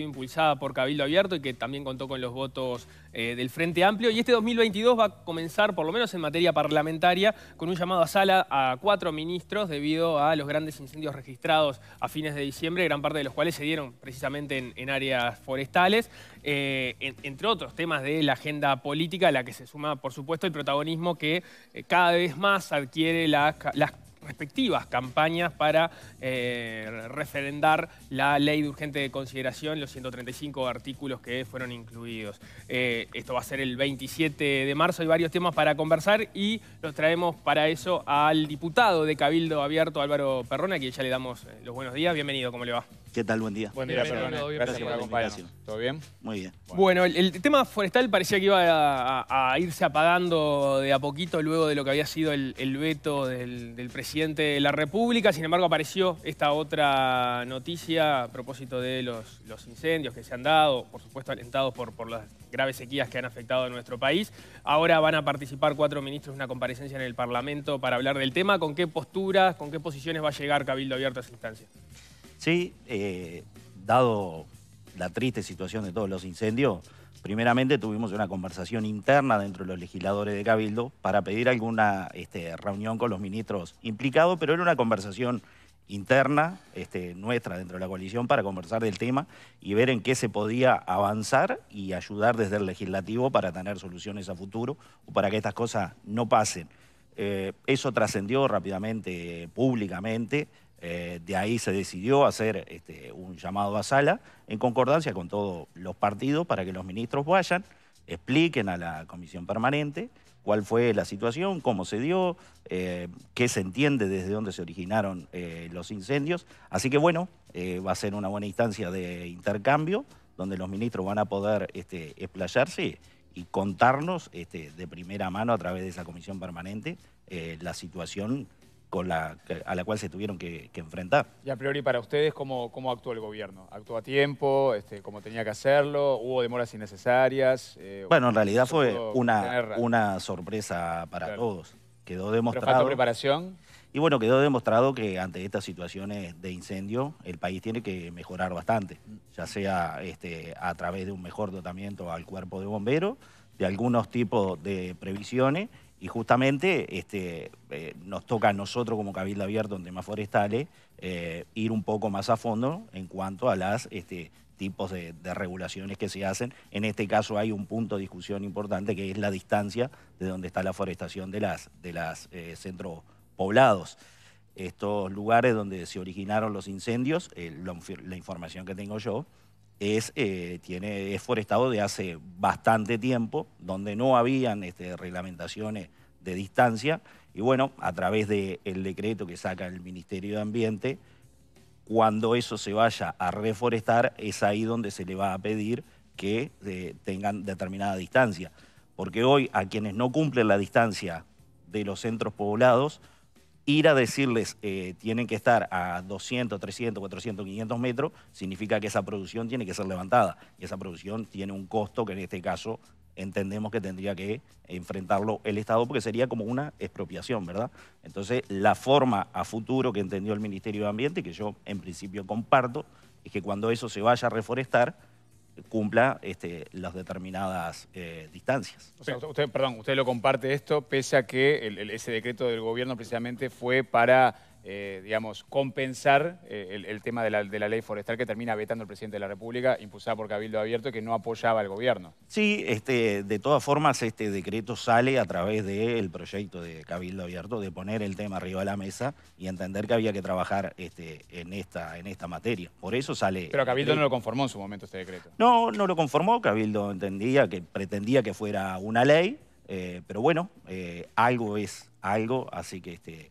impulsada por Cabildo Abierto y que también contó con los votos eh, del Frente Amplio. Y este 2022 va a comenzar, por lo menos en materia parlamentaria, con un llamado a sala a cuatro ministros debido a los grandes incendios registrados a fines de diciembre, gran parte de los cuales se dieron precisamente en, áreas forestales, eh, entre otros temas de la agenda política, a la que se suma, por supuesto, el protagonismo que eh, cada vez más adquiere las respectivas campañas para eh, referendar la ley de urgente de consideración, los 135 artículos que fueron incluidos. Eh, esto va a ser el 27 de marzo, hay varios temas para conversar y los traemos para eso al diputado de Cabildo Abierto, Álvaro Perrona, a ya le damos eh, los buenos días. Bienvenido, ¿cómo le va? ¿Qué tal? Buen día. Buen día, perdón. Gracias por acompañarnos. ¿Todo bien? Muy bien. Bueno, el, tema forestal parecía que iba a, irse apagando de a poquito luego de lo que había sido el, veto del, presidente de la República. Sin embargo, apareció esta otra noticia a propósito de los, incendios que se han dado, por supuesto alentados por, por las graves sequías que han afectado a nuestro país. Ahora van a participar cuatro ministros en una comparecencia en el Parlamento para hablar del tema. ¿Con qué posturas, con qué posiciones va a llegar Cabildo Abierto a esa instancia? Sí, eh, dado la triste situación de todos los incendios, primeramente tuvimos una conversación interna dentro de los legisladores de Cabildo para pedir alguna este, reunión con los ministros implicados, pero era una conversación interna este, nuestra dentro de la coalición para conversar del tema y ver en qué se podía avanzar y ayudar desde el legislativo para tener soluciones a futuro o para que estas cosas no pasen. Eh, eso trascendió rápidamente, públicamente. Eh, de ahí se decidió hacer este, un llamado a sala en concordancia con todos los partidos para que los ministros vayan, expliquen a la comisión permanente cuál fue la situación, cómo se dio, eh, qué se entiende desde dónde se originaron eh, los incendios. Así que bueno, va a ser una buena instancia de intercambio donde los ministros van a poder este, explayarse y contarnos este, de primera mano a través de esa comisión permanente la situación la, a la cual se tuvieron que, enfrentar. Y a priori para ustedes, ¿cómo, ¿cómo, actuó el gobierno? ¿Actuó a tiempo? Este, ¿Cómo tenía que hacerlo? ¿Hubo demoras innecesarias? Eh, bueno, en realidad fue una, una sorpresa para todos. Quedó demostrado... preparación? Y bueno, quedó demostrado que ante estas situaciones de incendio el país tiene que mejorar bastante, ya sea este, a través de un mejor dotamiento al cuerpo de bomberos, de algunos tipos de previsiones y justamente este, eh, nos toca a nosotros como Cabildo Abierto en temas forestales eh, ir un poco más a fondo en cuanto a los este, tipos de, regulaciones que se hacen. En este caso hay un punto de discusión importante que es la distancia de donde está la forestación de los de eh, centros poblados. Estos lugares donde se originaron los incendios, la información que tengo yo, es, eh, tiene, forestado de hace bastante tiempo, donde no habían este, reglamentaciones de distancia. Y bueno, a través del decreto que saca el Ministerio de Ambiente, cuando eso se vaya a reforestar, es ahí donde se le va a pedir que eh, tengan determinada distancia. Porque hoy a quienes no cumplen la distancia de los centros poblados, ir a decirles eh, tienen que estar a 200, 300, 400, 500 metros, significa que esa producción tiene que ser levantada. Y esa producción tiene un costo que en este caso entendemos que tendría que enfrentarlo el Estado porque sería como una expropiación, ¿verdad? Entonces, la forma a futuro que entendió el Ministerio de Ambiente, que yo en principio comparto, es que cuando eso se vaya a reforestar, cumpla este, las determinadas eh, distancias. O sea, usted, perdón, usted lo comparte esto, pese a que ese decreto del gobierno precisamente fue para eh, digamos, compensar eh, el, tema de la, ley forestal que termina vetando el presidente de la República, impulsada por Cabildo Abierto, que no apoyaba al gobierno. Sí, este, de todas formas, este decreto sale a través del proyecto de Cabildo Abierto de poner el tema arriba de la mesa y entender que había que trabajar este, en, esta, en esta materia. Por eso sale... Pero Cabildo no lo conformó en su momento este decreto. No, no lo conformó. Cabildo entendía que pretendía que fuera una ley, eh, pero bueno, algo es algo, así que este,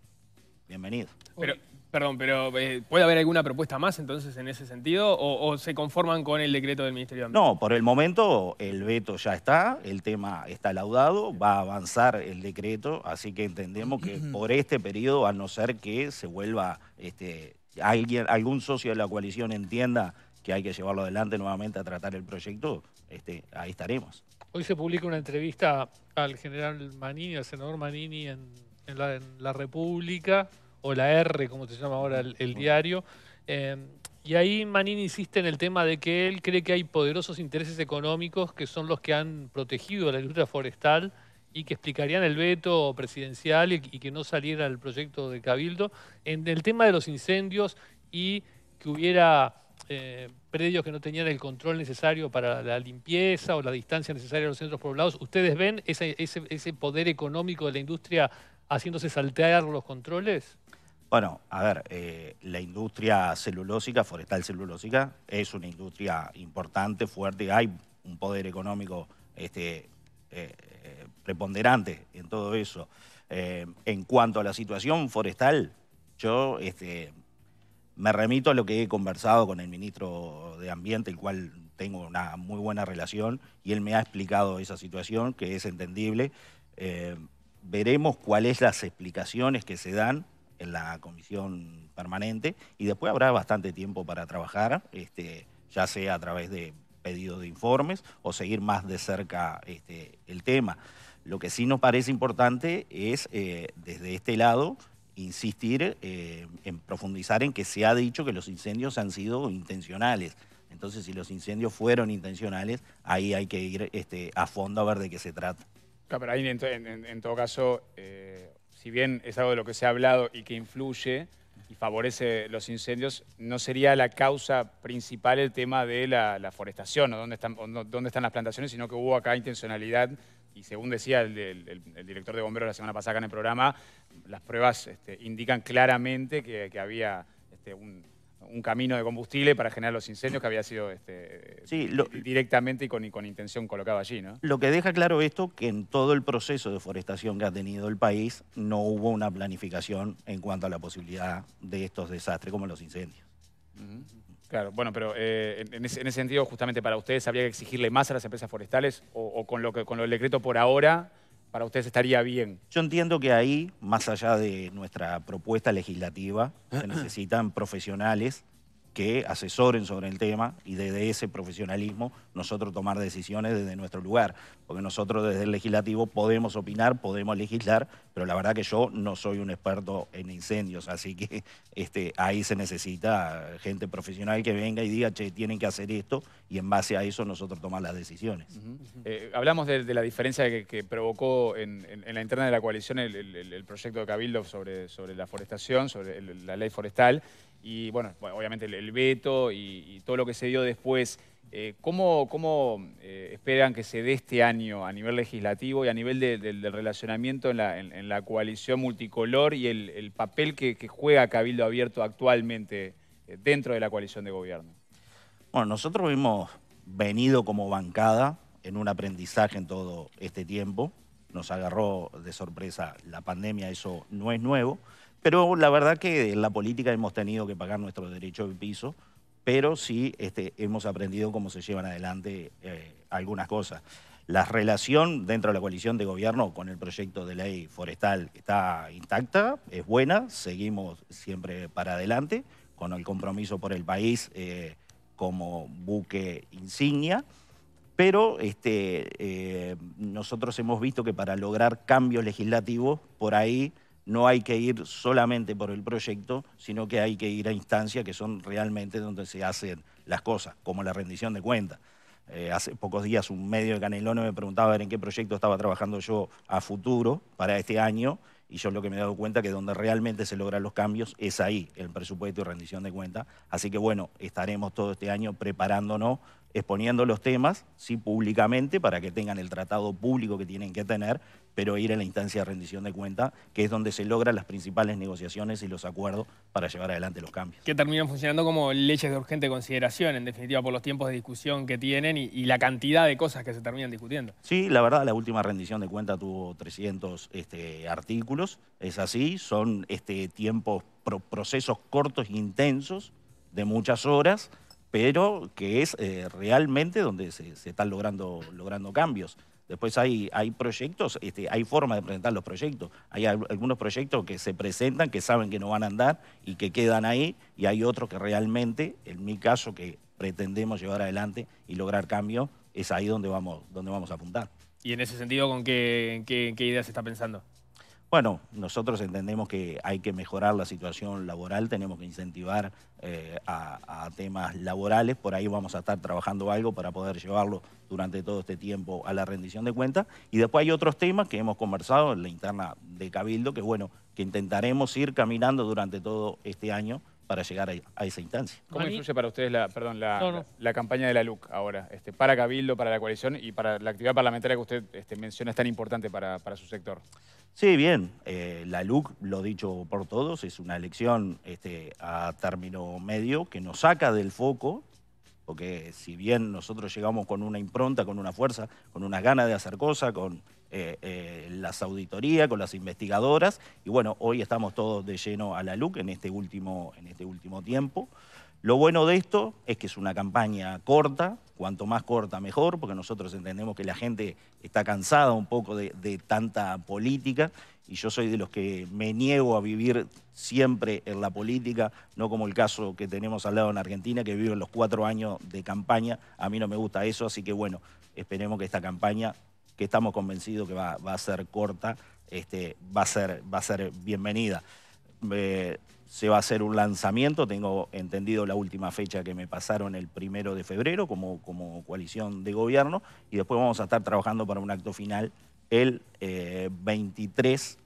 bienvenido. Pero, perdón, pero eh, ¿puede haber alguna propuesta más entonces en ese sentido? ¿O, se conforman con el decreto del Ministerio No, por el momento el veto ya está, el tema está laudado, va a avanzar el decreto, así que entendemos que por este periodo, a no ser que se vuelva este, alguien, algún socio de la coalición entienda que hay que llevarlo adelante nuevamente a tratar el proyecto, este, ahí estaremos. Hoy se publica una entrevista al general Manini, al senador Manini en, en la República, o la R, como se llama ahora el, diario. Em, y ahí Manin insiste en el tema de que él cree que hay poderosos intereses económicos que son los que han protegido la industria forestal y que explicarían el veto presidencial y, que no saliera el proyecto de Cabildo. En el tema de los incendios y que hubiera eh, predios que no tenían el control necesario para la limpieza o la distancia necesaria a los centros poblados. ¿Ustedes ven ese, ese poder económico de la industria haciéndose saltear los controles? Bueno, a ver, eh, la industria celulósica, forestal celulósica, es una industria importante, fuerte, hay un poder económico este, eh, eh, preponderante en todo eso. en cuanto a la situación forestal, yo este, me remito a lo que he conversado con el ministro de Ambiente, el cual tengo una muy buena relación, y él me ha explicado esa situación, que es entendible. veremos cuáles las explicaciones que se dan en la comisión permanente y después habrá bastante tiempo para trabajar, este, ya sea a través de pedidos de informes o seguir más de cerca este, el tema. Lo que sí nos parece importante es, eh, desde este lado, insistir eh, en profundizar en que se ha dicho que los incendios han sido intencionales. Entonces, si los incendios fueron intencionales, ahí hay que ir este, a fondo a ver de qué se trata. Ah, pero en, todo caso, eh, si bien es algo de lo que se ha hablado y que influye y favorece los incendios, no sería la causa principal el tema de la, forestación o dónde están, dónde están las plantaciones, sino que hubo acá intencionalidad y según decía el, director de bomberos la semana pasada acá en el programa, las pruebas este, indican claramente que, que había este, un, un camino de combustible para generar los incendios que había sido este, directamente y con, intención colocado allí. ¿no? Lo que deja claro esto que en todo el proceso de forestación que ha tenido el país no hubo una planificación en cuanto a la posibilidad de estos desastres como los incendios. Claro, bueno, pero eh, en, ese, sentido, justamente para ustedes, ¿habría que exigirle más a las empresas forestales o, con, lo que, con lo decreto por ahora para ustedes estaría bien. Yo entiendo que ahí, más allá de nuestra propuesta legislativa, se necesitan profesionales que asesoren sobre el tema y desde ese profesionalismo nosotros tomar decisiones desde nuestro lugar, porque nosotros desde el legislativo podemos opinar, podemos legislar, pero la verdad que yo no soy un experto en incendios, así que este, ahí se necesita gente profesional que venga y diga, che, tienen que hacer esto, y en base a eso nosotros tomar las decisiones. Eh, hablamos de, la diferencia que, provocó en, la interna de la coalición el, proyecto de Cabildo sobre, sobre la forestación, sobre la ley forestal, y bueno, obviamente el, veto y, todo lo que se dio después. Eh, ¿Cómo, cómo eh, esperan que se dé este año a nivel legislativo y a nivel del relacionamiento en la, coalición multicolor y el, papel que, juega Cabildo Abierto actualmente eh, dentro de la coalición de gobierno? Bueno, nosotros hemos venido como bancada en un aprendizaje en todo este tiempo. Nos agarró de sorpresa la pandemia, eso no es nuevo. Pero la verdad que en la política hemos tenido que pagar nuestro derecho de piso, pero sí este, hemos aprendido cómo se llevan adelante eh, algunas cosas. La relación dentro de la coalición de gobierno con el proyecto de ley forestal está intacta, es buena, seguimos siempre para adelante con el compromiso por el país eh, como buque insignia pero este, eh, nosotros hemos visto que para lograr cambios legislativos por ahí no hay que ir solamente por el proyecto, sino que hay que ir a instancias que son realmente donde se hacen las cosas, como la rendición de cuentas. Eh, hace pocos días un medio de Canelones me preguntaba en qué proyecto estaba trabajando yo a futuro para este año y yo lo que me he dado cuenta que donde realmente se logran los cambios es ahí, el presupuesto y rendición de cuentas. Así que bueno, estaremos todo este año preparándonos exponiendo los temas, sí públicamente, para que tengan el tratado público que tienen que tener, pero ir a la instancia de rendición de cuenta, que es donde se logran las principales negociaciones y los acuerdos para llevar adelante los cambios. Que terminan funcionando como leyes de urgente consideración, en definitiva, por los tiempos de discusión que tienen y, la cantidad de cosas que se terminan discutiendo. Sí, la verdad, la última rendición de cuenta tuvo 300 este, artículos, es así, son este, tiempos, procesos cortos, e intensos, de muchas horas, pero que es eh, realmente donde se, están logrando, logrando cambios. Después hay, hay proyectos, este, hay formas de presentar los proyectos. Hay algunos proyectos que se presentan, que saben que no van a andar y que quedan ahí, y hay otros que realmente, en mi caso, que pretendemos llevar adelante y lograr cambios, es ahí donde vamos, donde vamos a apuntar. ¿Y en ese sentido, con qué, qué, qué ideas está pensando? Bueno, nosotros entendemos que hay que mejorar la situación laboral, tenemos que incentivar eh, a, temas laborales, por ahí vamos a estar trabajando algo para poder llevarlo durante todo este tiempo a la rendición de cuentas. Y después hay otros temas que hemos conversado en la interna de Cabildo, que bueno, que intentaremos ir caminando durante todo este año para llegar a, esa instancia. ¿Cómo influye para ustedes la, perdón, la, campaña de la LUC ahora, este, para Cabildo, para la coalición y para la actividad parlamentaria que usted este, menciona es tan importante para, su sector? Sí, bien. Eh, la LUC, lo dicho por todos, es una elección este, a término medio que nos saca del foco, porque si bien nosotros llegamos con una impronta, con una fuerza, con unas ganas de hacer cosas, con eh, eh, las auditorías, con las investigadoras, y bueno, hoy estamos todos de lleno a la luz en este último, en este último tiempo. Lo bueno de esto es que es una campaña corta, cuanto más corta mejor, porque nosotros entendemos que la gente está cansada un poco de, de, tanta política y yo soy de los que me niego a vivir siempre en la política, no como el caso que tenemos al lado en Argentina, que viven los cuatro años de campaña, a mí no me gusta eso, así que bueno, esperemos que esta campaña que estamos convencidos que va, a ser corta, este, va, a ser, va a ser bienvenida. Eh, se va a hacer un lanzamiento, tengo entendido la última fecha que me pasaron el primero de febrero como, coalición de gobierno y después vamos a estar trabajando para un acto final el 23, eh,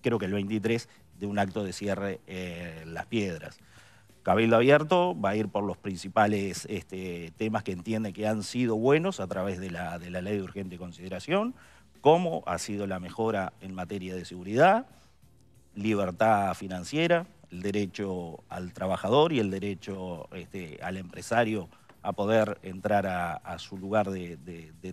creo que el 23 de un acto de cierre eh, Las Piedras. Cabildo Abierto va a ir por los principales este, temas que entiende que han sido buenos a través de la, de la ley de urgente consideración, como ha sido la mejora en materia de seguridad, libertad financiera, el derecho al trabajador y el derecho este, al empresario a poder entrar a, su lugar de,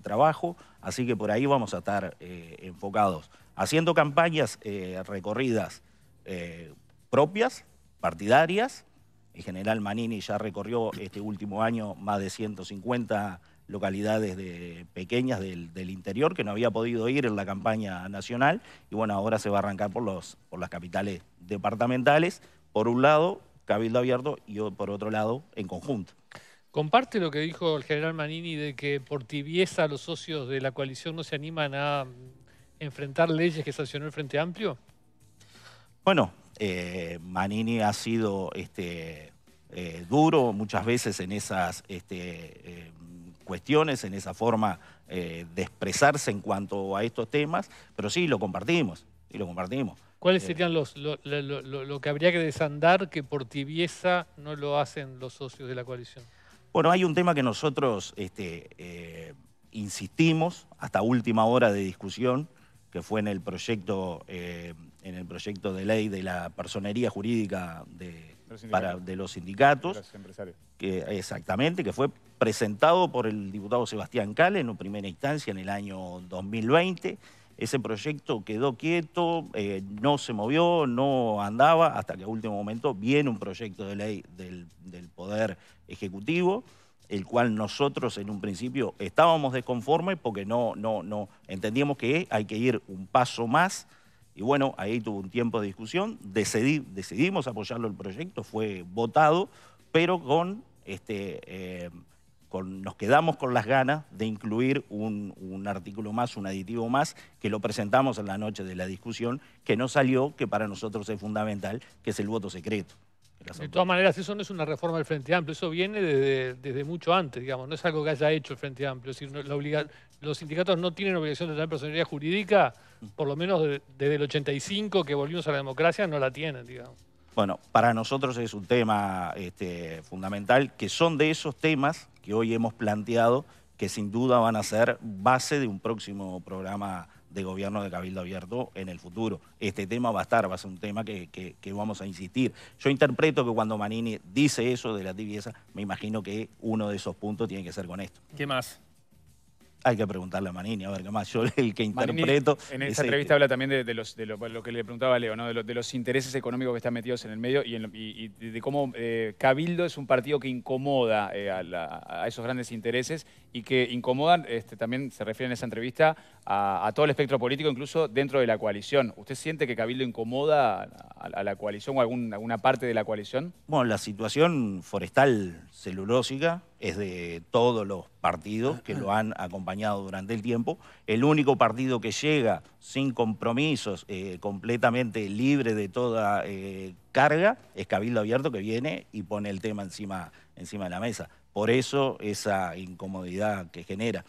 trabajo. Así que por ahí vamos a estar eh, enfocados, haciendo campañas eh, recorridas eh, propias, partidarias, el general Manini ya recorrió este último año más de 150 localidades de, pequeñas del, interior que no había podido ir en la campaña nacional y bueno, ahora se va a arrancar por, los, por las capitales departamentales, por un lado, Cabildo Abierto y por otro lado, en conjunto. ¿Comparte lo que dijo el general Manini de que por tibieza los socios de la coalición no se animan a enfrentar leyes que sancionó el Frente Amplio? Bueno, eh, Manini ha sido este, eh, duro muchas veces en esas este, eh, cuestiones, en esa forma de expresarse en cuanto a estos temas, pero sí, lo compartimos, y lo compartimos. ¿Cuáles serían los, lo, que habría que desandar que por tibieza no lo hacen los socios de la coalición? Bueno, hay un tema que nosotros este, insistimos hasta última hora de discusión, que fue en el proyecto en el proyecto de ley de la personería jurídica de los, para, de los sindicatos. Que, exactamente, que fue presentado por el diputado Sebastián Cale en primera instancia en el año 2020. Ese proyecto quedó quieto, eh, no se movió, no andaba, hasta que a último momento viene un proyecto de ley del, Poder Ejecutivo el cual nosotros en un principio estábamos desconformes porque no, no, no entendíamos que hay que ir un paso más y bueno, ahí tuvo un tiempo de discusión, decidimos apoyarlo el proyecto, fue votado, pero con, este, eh, con, nos quedamos con las ganas de incluir un, artículo más, un aditivo más, que lo presentamos en la noche de la discusión, que no salió, que para nosotros es fundamental, que es el voto secreto. De todas maneras, eso no es una reforma del Frente Amplio, eso viene desde, mucho antes, digamos, no es algo que haya hecho el Frente Amplio, es decir, la obliga, los sindicatos no tienen obligación de tener personalidad jurídica, por lo menos desde el 85 que volvimos a la democracia, no la tienen, digamos. Bueno, para nosotros es un tema este, fundamental, que son de esos temas que hoy hemos planteado, que sin duda van a ser base de un próximo programa de gobierno de Cabildo Abierto en el futuro. Este tema va a estar, va a ser un tema que, que, vamos a insistir. Yo interpreto que cuando Manini dice eso de la tibieza, me imagino que uno de esos puntos tiene que ser con esto. ¿Qué más? Hay que preguntarle a Manini, a ver qué más. Yo el que interpreto... en esa este. entrevista habla también de, los, lo, que le preguntaba a Leo, de, los intereses económicos que están metidos en el medio y, de cómo eh, Cabildo es un partido que incomoda eh, a esos grandes intereses y que incomodan, este, también se refiere en esa entrevista, a, todo el espectro político, incluso dentro de la coalición. ¿Usted siente que Cabildo incomoda a, la coalición o a alguna parte de la coalición? Bueno, la situación forestal celulósica es de todos los partidos que lo han acompañado durante el tiempo. El único partido que llega sin compromisos, eh, completamente libre de toda eh, carga, es Cabildo Abierto que viene y pone el tema encima, encima de la mesa. Por eso esa incomodidad que genera.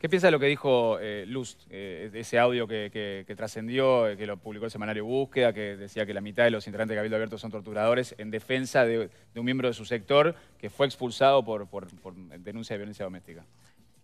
¿Qué piensa de lo que dijo eh, Luz, eh, ese audio que, trascendió, eh, que lo publicó el semanario Búsqueda, que decía que la mitad de los integrantes de Cabildo Abierto son torturadores en defensa de, un miembro de su sector que fue expulsado por, por denuncia de violencia doméstica?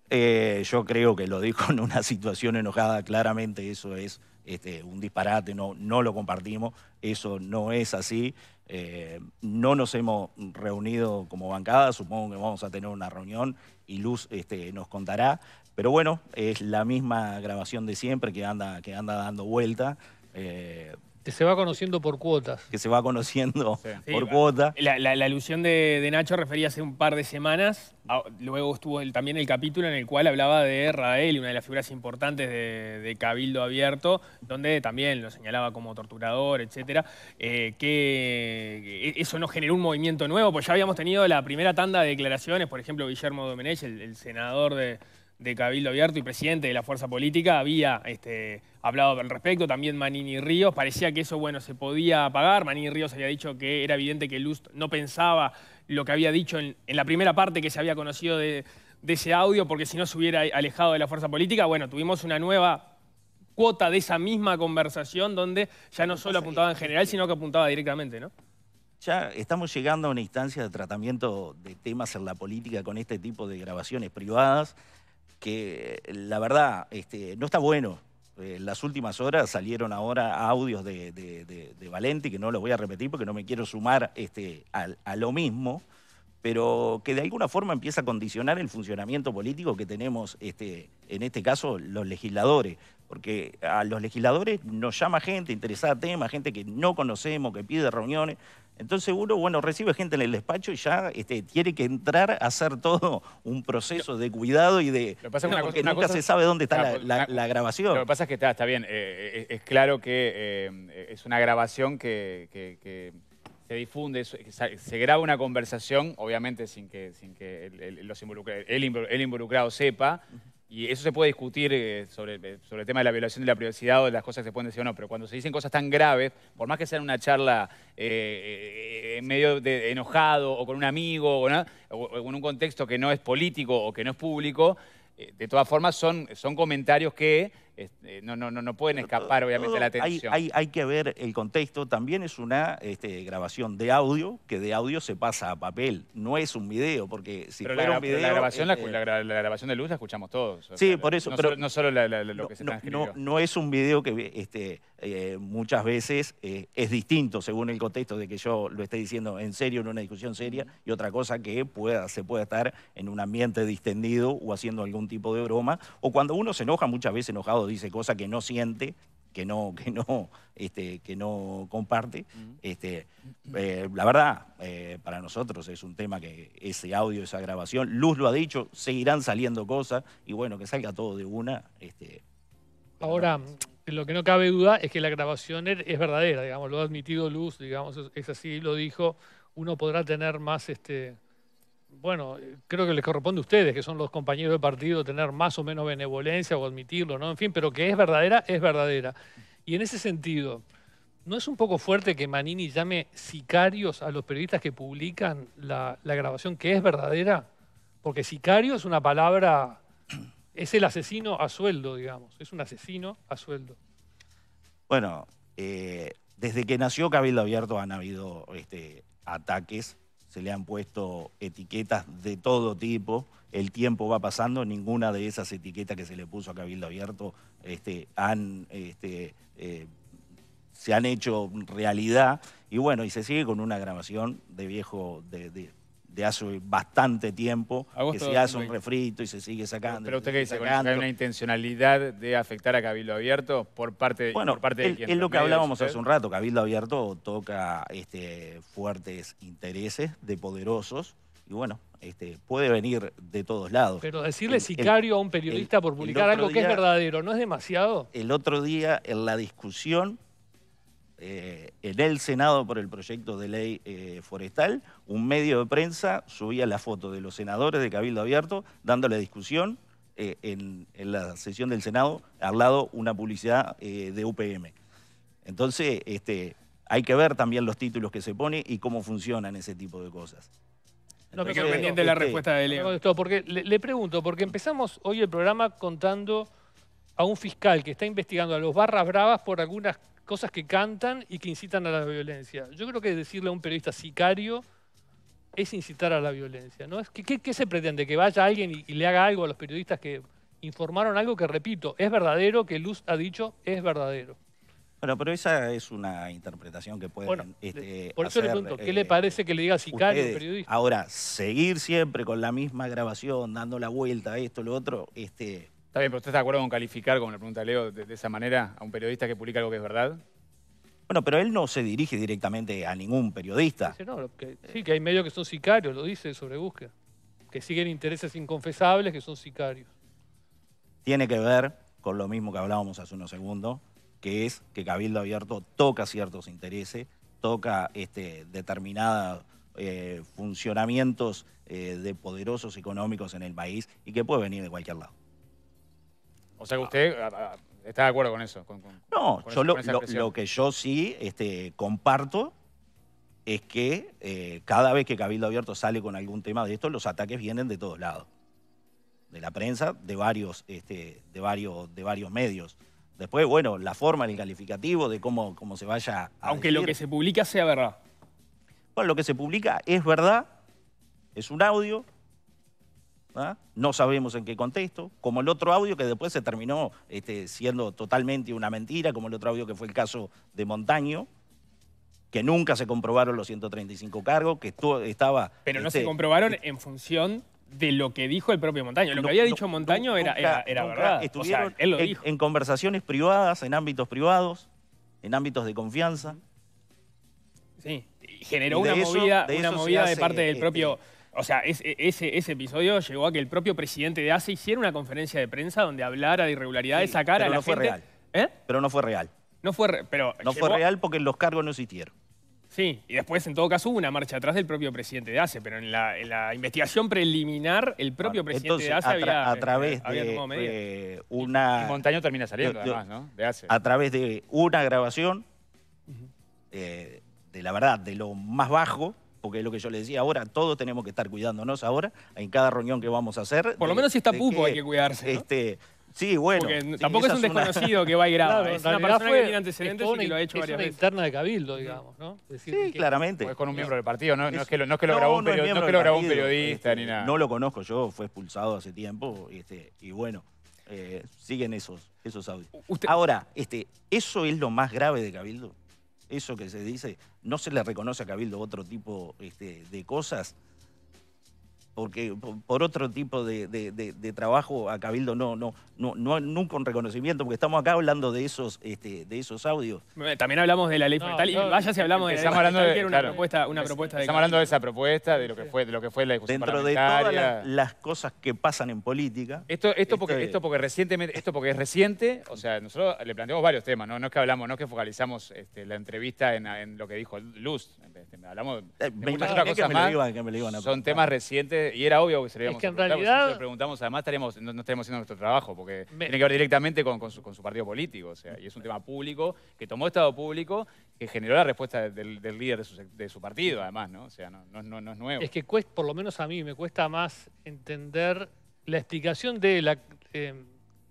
yo creo que lo dijo en una situación enojada, claramente eso es este, un disparate, no, no lo compartimos, eso no es así. Eh, no nos hemos reunido como bancada, supongo que vamos a tener una reunión y Luz este, nos contará, pero bueno, es la misma grabación de siempre que anda, que anda dando vuelta. Eh, que se va conociendo por cuotas. Que se va conociendo por cuotas. La, alusión de, Nacho refería hace un par de semanas. Ah, luego estuvo también el capítulo en el cual hablaba de Rael, una de las figuras importantes de, Cabildo Abierto, donde también lo señalaba como torturador, etc. Eh, que eso no generó un movimiento nuevo, pues ya habíamos tenido la primera tanda de declaraciones, por ejemplo, Guillermo Domenech, el senador de de Cabildo Abierto y presidente de la fuerza política, había este, hablado al respecto, también Manini Ríos, parecía que eso bueno, se podía apagar, Manini Ríos había dicho que era evidente que Lust no pensaba lo que había dicho en, la primera parte que se había conocido de, de ese audio, porque si no se hubiera alejado de la fuerza política, bueno, tuvimos una nueva cuota de esa misma conversación donde ya no solo apuntaba en general, sino que apuntaba directamente, ¿no? Ya estamos llegando a una instancia de tratamiento de temas en la política con este tipo de grabaciones privadas que eh, la verdad este, no está bueno. En eh, las últimas horas salieron ahora audios de, de, Valenti, que no los voy a repetir porque no me quiero sumar este, a, lo mismo, pero que de alguna forma empieza a condicionar el funcionamiento político que tenemos, este, en este caso, los legisladores. Porque a los legisladores nos llama gente interesada en temas, gente que no conocemos, que pide reuniones. Entonces uno, bueno, recibe gente en el despacho y ya este, tiene que entrar a hacer todo un proceso de cuidado y de... que nunca se sabe dónde está ah, pues, ah, la, grabación. Lo que pasa es que está, bien, eh, eh, es, claro que eh, es una grabación que, se difunde, se graba una conversación, obviamente sin que, sin que el, involucrado sepa, y eso se puede discutir eh, eh, sobre, el tema de la violación de la privacidad o de las cosas que se pueden decir o no, pero cuando se dicen cosas tan graves, por más que sea una charla eh, en medio de enojado o con un amigo o, con en un contexto que no es político o que no es público, de todas formas son, son comentarios que eh, no, no, no, pueden eh, escapar eh, obviamente la atención. Hay, que ver el contexto, también es una este, grabación de audio, que de audio se pasa a papel, no es un video, porque si fuera la, un video... la grabación, de luz la escuchamos todos. Sí, por eso... No, solo, lo que se No, es un video que este, muchas veces es distinto según el contexto de que yo lo esté diciendo en serio, en una discusión seria, y otra cosa que pueda, se pueda estar en un ambiente distendido o haciendo algún tipo de broma, o cuando uno se enoja, muchas veces enojado dice cosas que no siente, que no, que no, este, que no comparte. Este, eh, la verdad, eh, para nosotros es un tema que ese audio, esa grabación, Luz lo ha dicho, seguirán saliendo cosas y bueno, que salga todo de una. Este, Ahora, lo que no cabe duda es que la grabación er, es verdadera, digamos, lo ha admitido Luz, digamos, es así, lo dijo. Uno podrá tener más este, bueno, creo que les corresponde a ustedes, que son los compañeros de partido, tener más o menos benevolencia o admitirlo, ¿no? En fin, pero que es verdadera, es verdadera. Y en ese sentido, ¿no es un poco fuerte que Manini llame sicarios a los periodistas que publican la, grabación que es verdadera? Porque sicario es una palabra, es el asesino a sueldo, digamos, es un asesino a sueldo. Bueno, eh, desde que nació Cabildo Abierto han habido este, ataques se le han puesto etiquetas de todo tipo, el tiempo va pasando, ninguna de esas etiquetas que se le puso a Cabildo Abierto este, han, este, eh, se han hecho realidad. Y bueno, y se sigue con una grabación de viejo, de de hace bastante tiempo, que se hace un refrito y se sigue sacando. Pero usted qué dice, sacando. ¿hay una intencionalidad de afectar a Cabildo Abierto por parte de Bueno, parte es lo que hablábamos hace un rato, Cabildo Abierto toca este, fuertes intereses de poderosos y bueno, este, puede venir de todos lados. Pero decirle sicario a un periodista por publicar algo que es verdadero, ¿no es demasiado? El otro día en la discusión eh, en el Senado por el proyecto de ley eh, forestal, un medio de prensa subía la foto de los senadores de Cabildo Abierto dando la discusión eh, en, la sesión del Senado, al lado una publicidad de UPM. Entonces, este, hay que ver también los títulos que se pone y cómo funcionan ese tipo de cosas. No me quedo pendiente este, la respuesta de Leo. porque, le, le, pregunto, porque empezamos hoy el programa contando a un fiscal que está investigando a los barras bravas por algunas cosas que cantan y que incitan a la violencia. Yo creo que decirle a un periodista sicario es incitar a la violencia. ¿no? Es ¿qué, se pretende? ¿Que vaya alguien y, le haga algo a los periodistas que informaron algo que, repito, es verdadero, que Luz ha dicho, es verdadero? Bueno, pero esa es una interpretación que pueden bueno, este, Por eso le pregunto, ¿qué le eh, parece que le diga sicario un periodista? Ahora, seguir siempre con la misma grabación, dando la vuelta a esto, lo otro, este, Está bien, pero ¿usted está de acuerdo con calificar, como la pregunta Leo, de, esa manera a un periodista que publica algo que es verdad? Bueno, pero él no se dirige directamente a ningún periodista. sí, que hay medios que son sicarios, lo dice sobre búsqueda. Que siguen intereses inconfesables, que son sicarios. Tiene que ver con lo mismo que hablábamos hace unos segundos, que es que Cabildo Abierto toca ciertos intereses, toca este, eh, funcionamientos eh, de poderosos económicos en el país y que puede venir de cualquier lado. O sea que usted está de acuerdo con eso. no, yo lo, que yo sí este, comparto es que eh, cada vez que Cabildo Abierto sale con algún tema de esto, los ataques vienen de todos lados. De la prensa, de varios, este, de varios, de varios medios. Después, bueno, la forma, el calificativo, de cómo, cómo se vaya a Aunque lo que se publica sea verdad. Bueno, lo que se publica es verdad, es un audio, ¿ah? no sabemos en qué contexto, como el otro audio que después se terminó este, siendo totalmente una mentira, como el otro audio que fue el caso de Montaño, que nunca se comprobaron los 135 cargos, que estaba... Pero no se este, comprobaron en función de lo que dijo el propio Montaño. Lo que había dicho Montaño era, era, verdad. Estuvieron él lo en, dijo. en conversaciones privadas, en ámbitos privados, en ámbitos de confianza. Sí, generó una, movida, de, una movida de parte del este, propio o sea, e, ese, episodio llegó a que el propio presidente de ACE hiciera una conferencia de prensa donde hablara de irregularidades, a sacara a la no Fue real. ¿Eh? Pero no fue real. No fue, no fue real porque los cargos no existieron. Sí, y después en todo caso hubo una marcha atrás del propio presidente de ACE, pero en la, investigación preliminar el propio presidente de ACE a había, través de, tomado eh, una... Y Montaño termina saliendo además, ¿no? De A través de una grabación, eh, de la verdad, de lo más bajo, porque es lo que yo le decía ahora, todos tenemos que estar cuidándonos ahora, en cada reunión que vamos a hacer. Por lo menos si está pupo hay que cuidarse. Este, Sí, bueno. tampoco es un desconocido que va a ir grave. Claro, una persona fue, que tiene antecedentes y lo ha hecho es varias una interna de Cabildo, digamos, ¿no? sí, claramente. Es con un miembro del partido, no es, que lo, no grabó, un, que lo grabó un periodista ni este, nada. No lo conozco yo, fue expulsado hace tiempo este, y bueno, eh, siguen esos, esos audios. Ahora, este, ¿eso es lo más grave de Cabildo? eso que se dice, no se le reconoce a Cabildo otro tipo este, de cosas porque por otro tipo de, trabajo a Cabildo no, no, no, no nunca un reconocimiento, porque estamos acá hablando de esos, este, de esos audios. Eh, también hablamos de la ley vaya si hablamos de estamos hablando de una propuesta, Estamos hablando de esa propuesta, de lo que fue, de lo que fue la discusión Dentro de las, cosas que pasan en política. Esto, esto, porque, este, esto porque recientemente, esto porque es reciente, o sea, nosotros le planteamos varios temas, no, no es que hablamos, no es que focalizamos este, la entrevista en, lo que dijo Luz. Este, hablamos de eh, muchas otras Son temas recientes y era obvio que se lo es que en preguntamos, además estaríamos, no, estaríamos haciendo nuestro trabajo, porque tiene que ver directamente con, su, partido político. O sea, y es un tema público que tomó Estado público, que generó la respuesta del, líder de su, partido, además, ¿no? O sea, no, no, no es nuevo. Es que cuesta, por lo menos a mí me cuesta más entender la explicación de la, eh,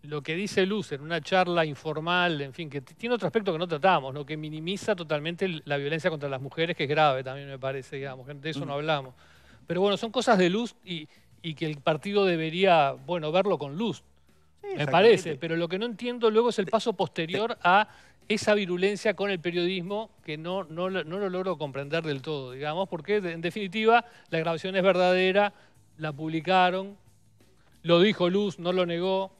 lo que dice Luz en una charla informal, en fin, que tiene otro aspecto que no tratamos, que minimiza totalmente la violencia contra las mujeres, que es grave también me parece, digamos, de eso no hablamos. Pero bueno, son cosas de luz y, que el partido debería, bueno, verlo con luz, me parece. Pero lo que no entiendo luego es el paso posterior a esa virulencia con el periodismo que no, no, lo logro comprender del todo, digamos, porque en definitiva la grabación es verdadera, la publicaron, lo dijo Luz, no lo negó.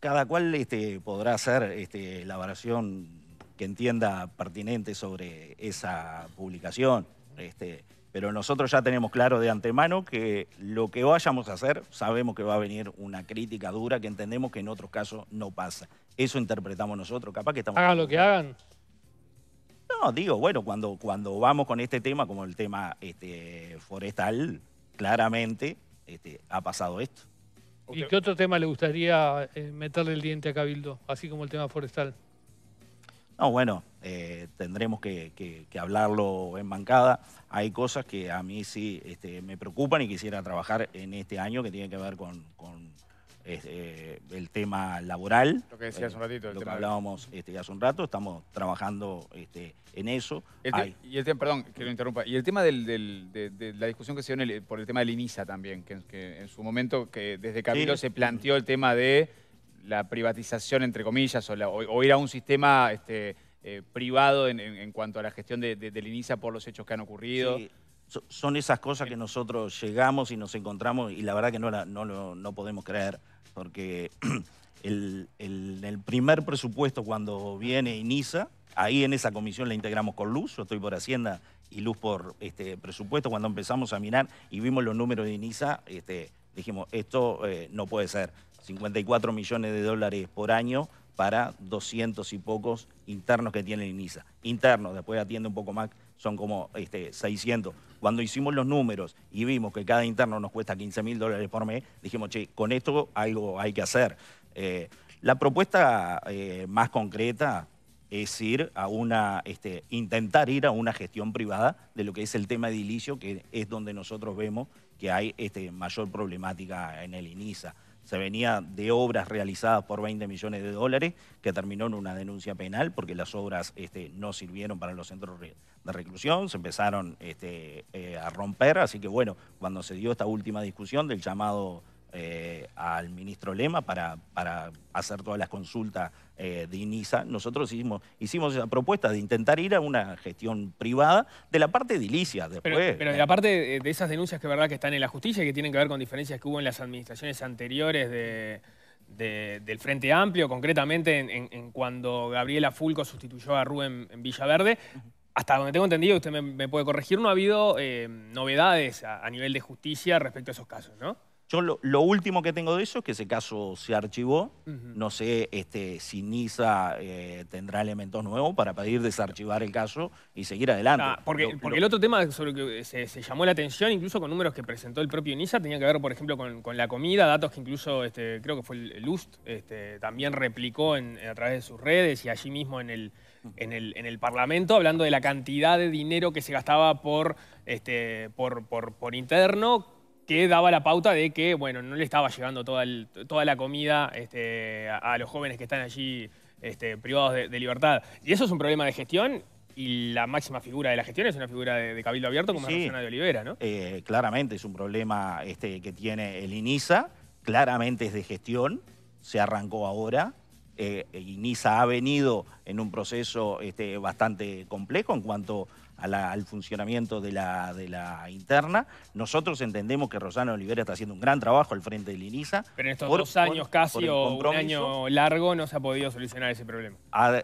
Cada cual este, podrá hacer este, la valoración que entienda pertinente sobre esa publicación. Este, pero nosotros ya tenemos claro de antemano que lo que vayamos a hacer, sabemos que va a venir una crítica dura que entendemos que en otros casos no pasa. Eso interpretamos nosotros, capaz que estamos... Hagan lo que hagan. No, digo, bueno, cuando, cuando vamos con este tema, como el tema este, forestal, claramente este, ha pasado esto. ¿Y qué otro tema le gustaría eh, meterle el diente a Cabildo, así como el tema forestal? No, bueno, eh, tendremos que, hablarlo en bancada. Hay cosas que a mí sí este, me preocupan y quisiera trabajar en este año que tienen que ver con, este, eh, el tema laboral. Lo que decía hace eh, un ratito. lo que hablábamos este, hace un rato, estamos trabajando en eso. y el perdón, que lo interrumpa. Y el tema de, la discusión que se dio por el tema del INISA también, que, en su momento, que desde Camilo se planteó el tema de la privatización, entre comillas, o, o, ir a un sistema este, eh, privado en, cuanto a la gestión de, del INISA por los hechos que han ocurrido. son esas cosas que eh. nosotros llegamos y nos encontramos y la verdad que no, no, no podemos creer, porque el, el, primer presupuesto cuando viene INISA, ahí en esa comisión la integramos con Luz, yo estoy por Hacienda y Luz por este presupuesto, cuando empezamos a mirar y vimos los números de INISA, este, dijimos, esto eh, no puede ser. 54 millones de dólares por año para 200 y pocos internos que tiene el INISA. Internos, después atiende un poco más, son como 600. Este, Cuando hicimos los números y vimos que cada interno nos cuesta 15 mil dólares por mes, dijimos, che, con esto algo hay que hacer. Eh, la propuesta eh, más concreta es ir a una, este, intentar ir a una gestión privada de lo que es el tema edilicio, que es donde nosotros vemos que hay este, mayor problemática en el INISA se venía de obras realizadas por 20 millones de dólares, que terminó en una denuncia penal porque las obras este, no sirvieron para los centros de reclusión, se empezaron este, eh, a romper, así que bueno, cuando se dio esta última discusión del llamado eh, al ministro Lema para, para hacer todas las consultas eh, de INISA, nosotros hicimos, hicimos esa propuesta de intentar ir a una gestión privada de la parte edilicia después. Pero, de eh. la parte de, esas denuncias que verdad que están en la justicia y que tienen que ver con diferencias que hubo en las administraciones anteriores del Frente Amplio, concretamente en, cuando Gabriela Fulco sustituyó a Rubén en Villaverde. Hasta donde tengo entendido, usted me, puede corregir, no ha habido eh, novedades a, a nivel de justicia respecto a esos casos, ¿no? Yo lo, último que tengo de eso es que ese caso se archivó. No sé este, si NISA eh, tendrá elementos nuevos para pedir desarchivar el caso y seguir adelante. Ah, porque, porque el otro tema sobre el que se, llamó la atención, incluso con números que presentó el propio NISA, tenía que ver, por ejemplo, con, la comida, datos que incluso este, creo que fue el Lust, este, también replicó a través de sus redes y allí mismo en el, en el, Parlamento, hablando de la cantidad de dinero que se gastaba por, por, por interno que daba la pauta de que, bueno, no le estaba llevando toda, toda la comida este, a, los jóvenes que están allí este, privados de, libertad. Y eso es un problema de gestión y la máxima figura de la gestión es una figura de, cabildo abierto como sí, es de Olivera, ¿no? Eh, claramente es un problema este, que tiene el INISA, claramente es de gestión, se arrancó ahora. Eh, INISA ha venido en un proceso bastante complejo en cuanto al funcionamiento de la, interna. Nosotros entendemos que Rosana Olivera está haciendo un gran trabajo al frente de INISA. Pero en estos dos años casi o un año largo no se ha podido solucionar ese problema.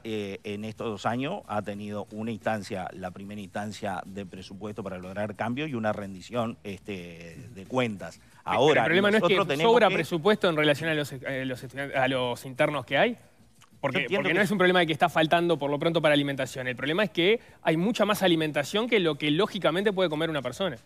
Eh, en estos dos años ha tenido una instancia, la primera instancia de presupuesto para lograr cambio y una rendición este, de cuentas. Ahora, Pero el no es que sobra presupuesto en relación a los eh, internos que hay. Porque, no es un problema de que está faltando por lo pronto para alimentación. El problema es que hay mucha más alimentación que lo que lógicamente puede comer una persona.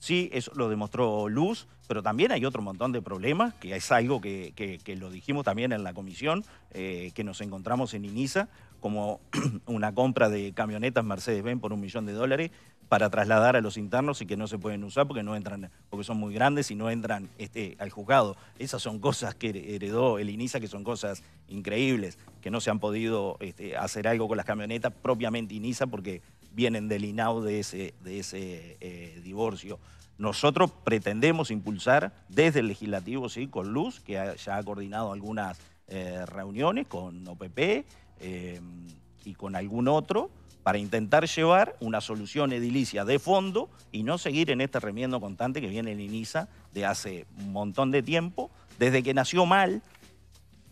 Sí, eso lo demostró Luz, pero también hay otro montón de problemas, que es algo que, lo dijimos también en la comisión, eh, que nos encontramos en INISA, como una compra de camionetas Mercedes-Benz por un millón de dólares, para trasladar a los internos y que no se pueden usar porque no entran, porque son muy grandes y no entran este, al juzgado. Esas son cosas que heredó el INISA, que son cosas increíbles, que no se han podido este, hacer algo con las camionetas propiamente INISA porque vienen del INAO de ese, de ese eh, divorcio. Nosotros pretendemos impulsar desde el legislativo, sí, con Luz, que ya ha coordinado algunas eh, reuniones con OPP eh, y con algún otro, para intentar llevar una solución edilicia de fondo y no seguir en este remiendo constante que viene el INISA de hace un montón de tiempo, desde que nació mal,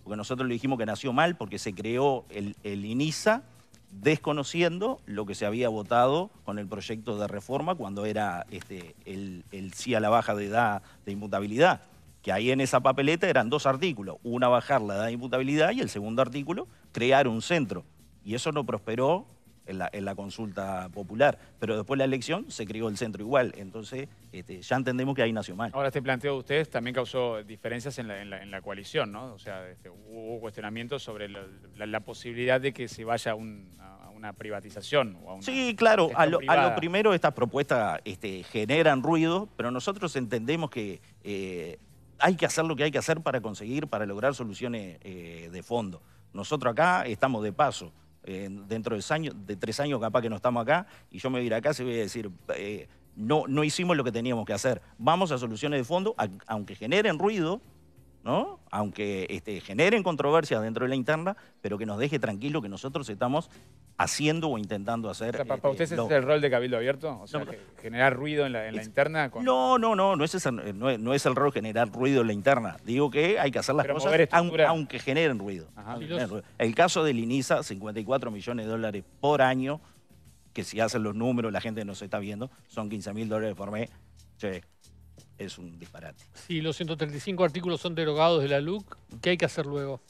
porque nosotros le dijimos que nació mal porque se creó el, INISA desconociendo lo que se había votado con el proyecto de reforma cuando era este, el, sí a la baja de edad de inmutabilidad. Que ahí en esa papeleta eran dos artículos. Una, bajar la edad de inmutabilidad y el segundo artículo, crear un centro. Y eso no prosperó en la, consulta popular. Pero después de la elección se creó el centro igual. Entonces este, ya entendemos que hay nació mal. Ahora este planteo de ustedes también causó diferencias en la, coalición, ¿no? O sea, este, hubo cuestionamientos sobre la, posibilidad de que se vaya a una privatización. sí, claro. A lo, primero estas propuestas este, generan ruido, pero nosotros entendemos que... Eh, hay que hacer lo que hay que hacer para conseguir, para lograr soluciones eh, de fondo. Nosotros acá estamos de paso dentro de, de tres años capaz que no estamos acá, y yo me voy a ir acá y voy a decir, eh, no, no hicimos lo que teníamos que hacer. Vamos a soluciones de fondo, aunque generen ruido, aunque este, generen controversias dentro de la interna, pero que nos deje tranquilo que nosotros estamos haciendo o intentando hacer. ¿Para este, usted ese es el rol de Cabildo Abierto? generar ruido en la, interna. No, no, no, no es, no, es el rol generar ruido en la interna. Digo que hay que hacer las cosas aunque generen ruido. El caso de Liniza, 54 millones de dólares por año, que si hacen los números, la gente nos está viendo, son 15 mil dólares por mes es un disparate. Si los 135 artículos son derogados de la LUC, ¿qué hay que hacer luego?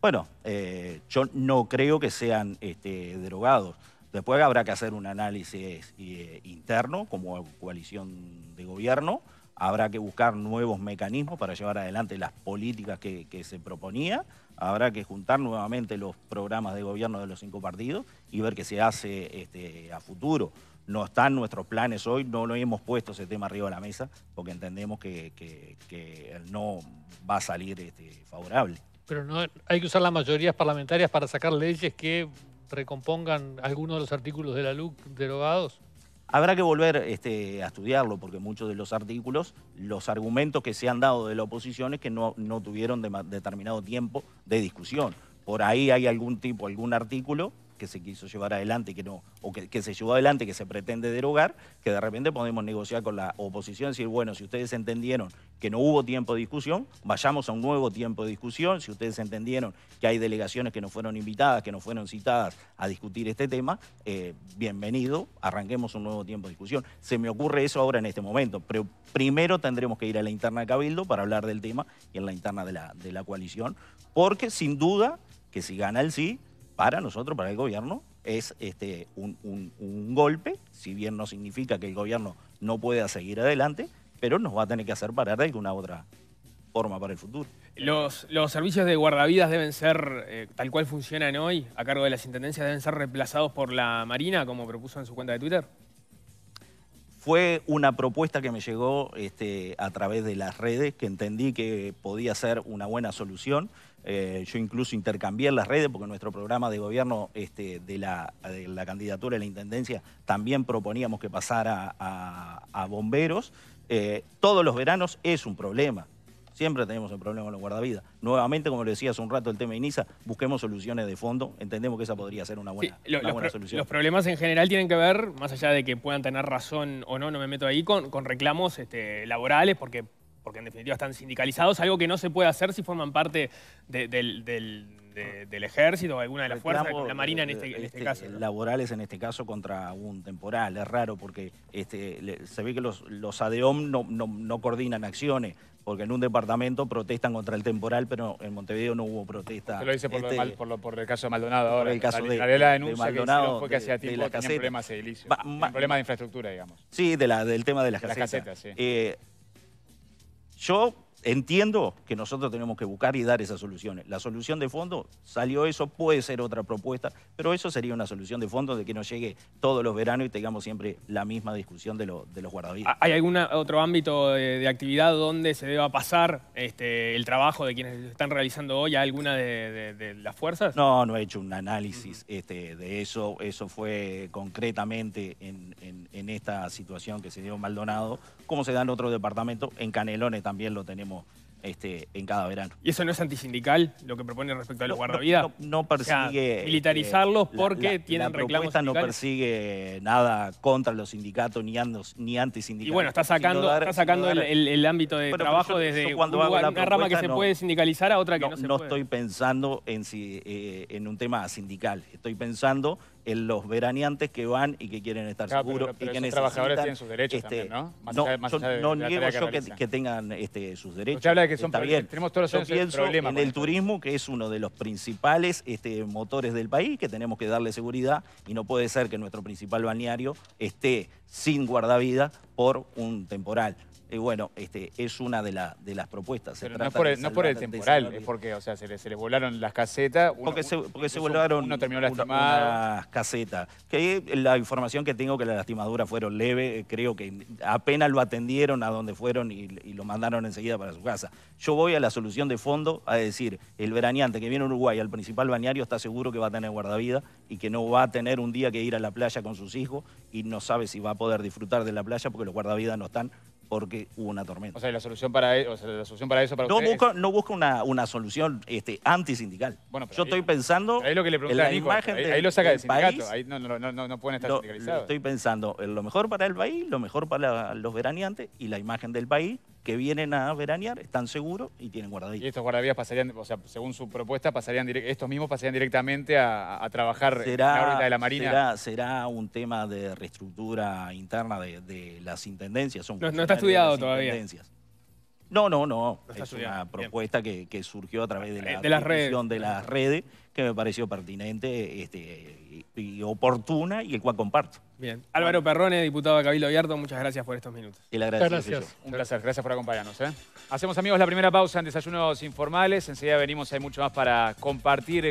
Bueno, eh, yo no creo que sean este, derogados. Después habrá que hacer un análisis eh, interno como coalición de gobierno. Habrá que buscar nuevos mecanismos para llevar adelante las políticas que, se proponía. Habrá que juntar nuevamente los programas de gobierno de los cinco partidos y ver qué se hace este, a futuro no están nuestros planes hoy, no lo hemos puesto ese tema arriba de la mesa porque entendemos que, no va a salir este, favorable. Pero no hay que usar las mayorías parlamentarias para sacar leyes que recompongan algunos de los artículos de la LUC derogados. Habrá que volver este, a estudiarlo porque muchos de los artículos, los argumentos que se han dado de la oposición es que no, tuvieron determinado tiempo de discusión. Por ahí hay algún tipo, algún artículo que se quiso llevar adelante que no, o que, se llevó adelante que se pretende derogar, que de repente podemos negociar con la oposición y decir, bueno, si ustedes entendieron que no hubo tiempo de discusión, vayamos a un nuevo tiempo de discusión, si ustedes entendieron que hay delegaciones que no fueron invitadas, que no fueron citadas a discutir este tema, eh, bienvenido, arranquemos un nuevo tiempo de discusión. Se me ocurre eso ahora en este momento, pero primero tendremos que ir a la interna de Cabildo para hablar del tema y en la interna la, de la coalición, porque sin duda que si gana el sí, para nosotros, para el gobierno, es este, un, golpe, si bien no significa que el gobierno no pueda seguir adelante, pero nos va a tener que hacer parar de alguna otra forma para el futuro. Los, los servicios de guardavidas deben ser, eh, tal cual funcionan hoy, a cargo de las intendencias, deben ser reemplazados por la Marina, como propuso en su cuenta de Twitter. Fue una propuesta que me llegó este, a través de las redes, que entendí que podía ser una buena solución. Eh, yo incluso intercambié las redes porque nuestro programa de gobierno este, de, la, candidatura de la Intendencia también proponíamos que pasara a, bomberos. Eh, todos los veranos es un problema. Siempre tenemos un problema con los guardavidas. Nuevamente, como le decía hace un rato el tema de INISA, busquemos soluciones de fondo. Entendemos que esa podría ser una buena, solución. Los problemas en general tienen que ver, más allá de que puedan tener razón o no, no me meto ahí, con, reclamos este, laborales, porque porque en definitiva están sindicalizados, algo que no se puede hacer si forman parte del, ejército o alguna de las fuerzas, la marina en este, este, este, caso. Laborales en este caso contra un temporal, es raro porque este, se ve que los, los ADOM no, coordinan acciones, porque en un departamento protestan contra el temporal, pero en Montevideo no hubo protesta. lo dice este, por, lo por, el caso de Maldonado ahora. Por el caso de, la denuncia Maldonado, que fue que hacía tiempo tenían problemas edilicios, problemas de infraestructura, digamos. Sí, de la, del tema de las, las casetas. sí. Eh, show entiendo que nosotros tenemos que buscar y dar esas soluciones. La solución de fondo, salió eso, puede ser otra propuesta, pero eso sería una solución de fondo de que no llegue todos los veranos y tengamos siempre la misma discusión de, los guardavidas. ¿Hay algún otro ámbito de, actividad donde se deba pasar este, el trabajo de quienes están realizando hoy a alguna de, las fuerzas? No, no he hecho un análisis este, de eso. Eso fue concretamente en, esta situación que se dio Maldonado. cómo se da en otro departamento, en Canelones también lo tenemos este, en cada verano. ¿Y eso no es antisindical, lo que propone respecto a los guardavidas? No, persigue... Eh, militarizarlos porque tienen tienen la reclamos no persigue nada contra los sindicatos ni, andos, ni antisindicales. Y bueno, está sacando, sacando el, ámbito de trabajo desde una rama que se puede sindicalizar a otra que no, se puede. No estoy pensando en, si, eh, en un tema sindical, estoy pensando en los veraneantes que van y que quieren estar seguros. y que esos trabajadores tienen sus derechos ¿no? no, niego yo que, tengan este, sus derechos. Usted son bien. Tenemos todos los yo en el turismo, que es uno de los principales este, motores del país, que tenemos que darle seguridad y no puede ser que nuestro principal balneario esté sin guardavida por un temporal y eh, bueno, este, es una de, las propuestas. Pero no, es por el, temporal, es porque o sea, se, le volaron las casetas. porque se, volaron no terminó casetas Que la información que tengo que las lastimaduras fueron leves, eh, creo que apenas lo atendieron a donde fueron y, lo mandaron enseguida para su casa. Yo voy a la solución de fondo a decir, el veraneante que viene a Uruguay al principal bañario está seguro que va a tener guardavida y que no va a tener un día que ir a la playa con sus hijos y no sabe si va a poder disfrutar de la playa porque los guardavidas no están porque hubo una tormenta. O sea, la solución para, e-, la solución para eso para no No busco una, una solución este, antisindical. Bueno, Yo estoy pensando ahí lo que le imagen ahí, de, ahí, lo saca del sindicato. ahí no, no, no, no, pueden estar sindicalizados. Yo estoy pensando lo mejor para el país, lo mejor para los veraneantes y la imagen del país que vienen a veranear están seguros y tienen guardadillas. Y estos guardavías pasarían, o sea, según su propuesta, pasarían estos mismos pasarían directamente a, trabajar en la órbita de la Marina. Será, un tema de reestructura interna de, las intendencias. no, está estudiado todavía. No, no, no. es una propuesta que, surgió a través de eh, la, de de las redes que me pareció pertinente este, y, oportuna y el cual comparto. Bien. Álvaro Perrone, diputado de Cabildo Abierto, muchas gracias por estos minutos. Y la gracias. gracias. Un placer, gracias por acompañarnos. ¿eh? Hacemos amigos la primera pausa en Desayunos Informales, enseguida venimos, hay mucho más para compartir.